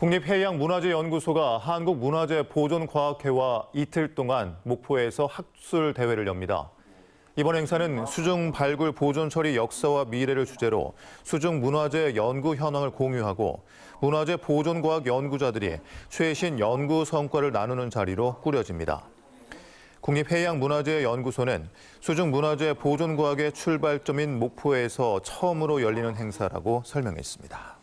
국립해양문화재연구소가 한국문화재보존과학회와 이틀 동안 목포에서 학술 대회를 엽니다. 이번 행사는 수중 발굴 보존 처리 역사와 미래를 주제로 수중 문화재 연구 현황을 공유하고 문화재 보존과학 연구자들이 최신 연구 성과를 나누는 자리로 꾸려집니다. 국립해양문화재연구소는 수중 문화재 보존과학의 출발점인 목포에서 처음으로 열리는 행사라고 설명했습니다.